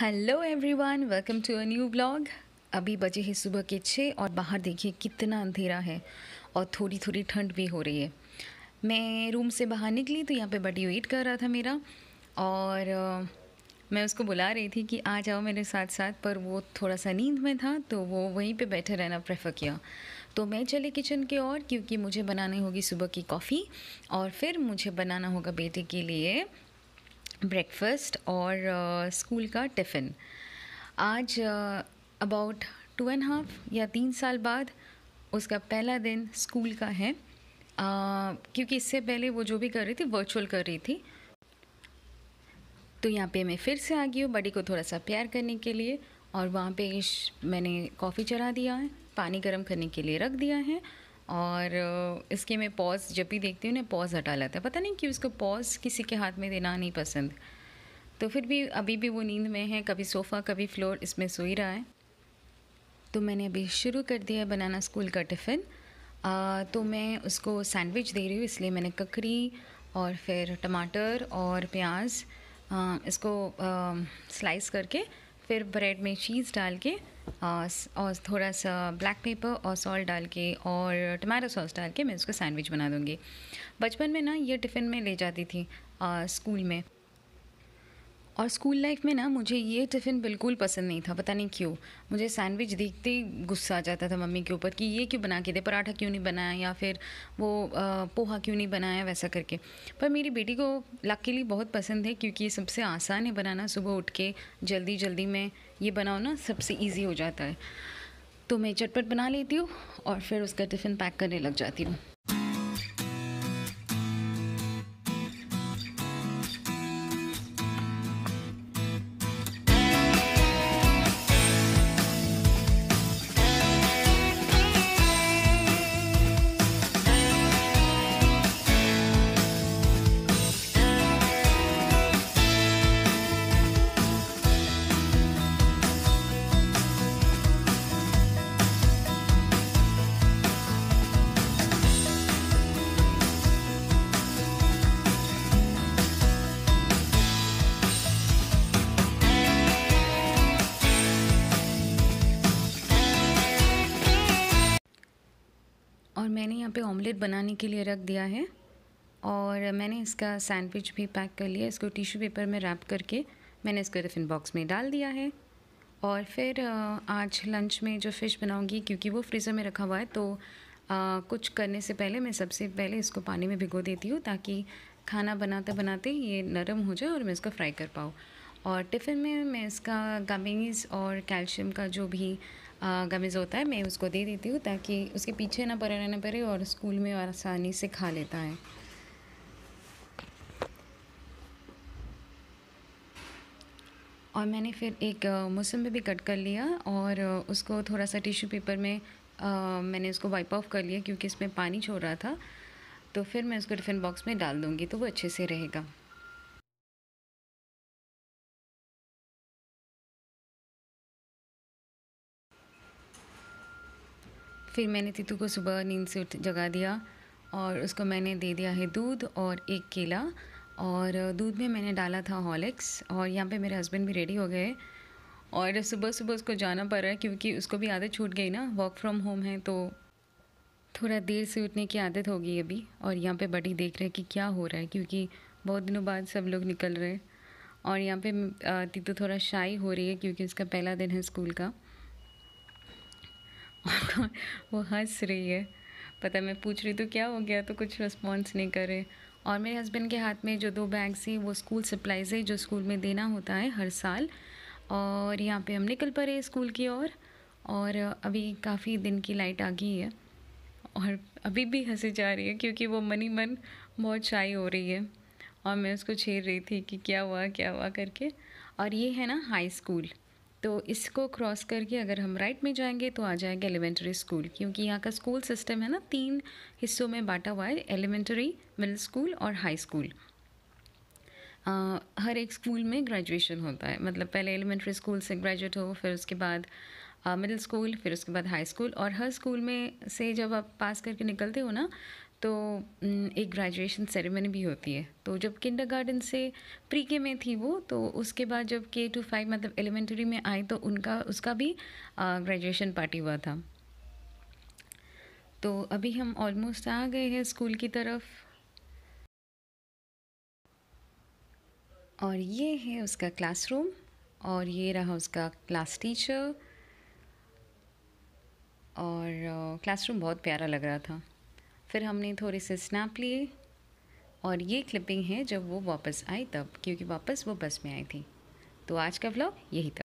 hello everyone welcome to a new blog अभी बजे हैं सुबह के छः और बाहर देखिए कितना अंधेरा है और थोड़ी थोड़ी ठंड भी हो रही है मैं रूम से बाहर निकली तो यहाँ पे बडी वेट कर रहा था मेरा और मैं उसको बुला रही थी कि आ जाओ मेरे साथ साथ पर वो थोड़ा सा नींद में था तो वो वहीं पे बैठे रहना प्रेफर किया तो मैं चले किचन के और क्योंकि मुझे बनानी होगी सुबह की कॉफ़ी और फिर मुझे बनाना होगा बेटे के लिए ब्रेकफास्ट और स्कूल uh, का टिफ़िन आज अबाउट टू एंड हाफ या तीन साल बाद उसका पहला दिन स्कूल का है uh, क्योंकि इससे पहले वो जो भी कर रही थी वर्चुअल कर रही थी तो यहाँ पे मैं फिर से आ गई हूँ बड़ी को थोड़ा सा प्यार करने के लिए और वहाँ पे मैंने कॉफ़ी चढ़ा दिया है पानी गर्म करने के लिए रख दिया है और इसके मैं पॉज जब भी देखती हूँ ना पॉज हटा लेता है पता नहीं क्यों उसको पॉज किसी के हाथ में देना नहीं पसंद तो फिर भी अभी भी वो नींद में है कभी सोफ़ा कभी फ्लोर इसमें सो ही रहा है तो मैंने अभी शुरू कर दिया है बनाना स्कूल का टिफ़िन तो मैं उसको सैंडविच दे रही हूँ इसलिए मैंने ककड़ी और फिर टमाटर और प्याज इसको स्लाइस करके फिर ब्रेड में चीज़ डाल के और थोड़ा सा ब्लैक पेपर और सॉल्ट डाल के और टमाटो सॉस डाल के मैं उसको सैंडविच बना दूँगी बचपन में ना ये टिफ़िन में ले जाती थी स्कूल में और स्कूल लाइफ में ना मुझे ये टिफ़िन बिल्कुल पसंद नहीं था पता नहीं क्यों मुझे सैंडविच देखते ही गुस्सा आ जाता था मम्मी के ऊपर कि ये क्यों बना के दे पराठा क्यों नहीं बनाया या फिर वो आ, पोहा क्यों नहीं बनाया वैसा करके पर मेरी बेटी को लकीली बहुत पसंद है क्योंकि ये सबसे आसान है बनाना सुबह उठ के जल्दी जल्दी में ये बनाओ ना सबसे ईजी हो जाता है तो मैं चटपट बना लेती हूँ और फिर उसका टिफ़िन पैक करने लग जाती हूँ और मैंने यहाँ पे ऑमलेट बनाने के लिए रख दिया है और मैंने इसका सैंडविच भी पैक कर लिया इसको टिश्यू पेपर में रैप करके मैंने इसको टिफ़िन बॉक्स में डाल दिया है और फिर आज लंच में जो फ़िश बनाऊंगी क्योंकि वो फ्रीज़र में रखा हुआ है तो आ, कुछ करने से पहले मैं सबसे पहले इसको पानी में भिगो देती हूँ ताकि खाना बनाते बनाते ये नरम हो जाए और मैं इसको फ्राई कर पाऊँ और टिफ़िन में मैं इसका गमीज़ और कैल्शियम का जो भी गमेज़ होता है मैं उसको दे देती हूँ ताकि उसके पीछे ना पड़े रहना पड़े और स्कूल में और आसानी से खा लेता है और मैंने फिर एक मौसम्बी भी कट कर लिया और उसको थोड़ा सा टिश्यू पेपर में आ, मैंने उसको वाइप ऑफ कर लिया क्योंकि इसमें पानी छोड़ रहा था तो फिर मैं उसको टिफ़िन बॉक्स में डाल दूँगी तो वो अच्छे से रहेगा फिर मैंने तीतू को सुबह नींद से उठ जगा दिया और उसको मैंने दे दिया है दूध और एक केला और दूध में मैंने डाला था हॉलिक्स और यहाँ पे मेरे हस्बैंड भी रेडी हो गए और सुबह सुबह उसको जाना पड़ रहा है क्योंकि उसको भी आदत छूट गई ना वर्क फ्रॉम होम है तो थोड़ा देर से उठने की आदत होगी अभी और यहाँ पे बड़ी देख रहे हैं कि क्या हो रहा है क्योंकि बहुत दिनों बाद सब लोग निकल रहे हैं और यहाँ पे तीतू थोड़ा शाई हो रही है क्योंकि उसका पहला दिन है स्कूल का वो हंस रही है पता मैं पूछ रही तो क्या हो गया तो कुछ रिस्पॉन्स नहीं करे और मेरे हस्बैंड के हाथ में जो दो बैग्स हैं वो स्कूल सप्लाइज़ है जो स्कूल में देना होता है हर साल और यहाँ पे हम निकल पड़े स्कूल की ओर और, और अभी काफ़ी दिन की लाइट आ गई है और अभी भी हंसी जा रही है क्योंकि वो मनी मन बहुत शाई हो रही है और मैं उसको छेड़ रही थी कि क्या हुआ क्या हुआ करके और ये है ना हाई स्कूल तो इसको क्रॉस करके अगर हम राइट में जाएंगे तो आ जाएगा एलिमेंट्री स्कूल क्योंकि यहाँ का स्कूल सिस्टम है ना तीन हिस्सों में बांटा हुआ है एलिमेंट्री मिडिल स्कूल और हाई स्कूल हर एक स्कूल में ग्रेजुएशन होता है मतलब पहले एलिमेंट्री स्कूल से ग्रेजुएट हो फिर उसके बाद मिडिल स्कूल फिर उसके बाद हाई स्कूल और हर स्कूल में से जब आप पास करके निकलते हो ना तो एक ग्रेजुएशन सेरेमनी भी होती है तो जब किंडर गार्डन से प्री के में थी वो तो उसके बाद जब के टू फाइव मतलब एलिमेंट्री में आई तो उनका उसका भी ग्रेजुएशन पार्टी हुआ था तो अभी हम ऑलमोस्ट आ गए हैं स्कूल की तरफ और ये है उसका क्लासरूम और ये रहा उसका क्लास टीचर और क्लासरूम बहुत प्यारा लग रहा था फिर हमने थोड़े से स्नैप लिए और ये क्लिपिंग है जब वो वापस आई तब क्योंकि वापस वो बस में आई थी तो आज का ब्लॉग यही था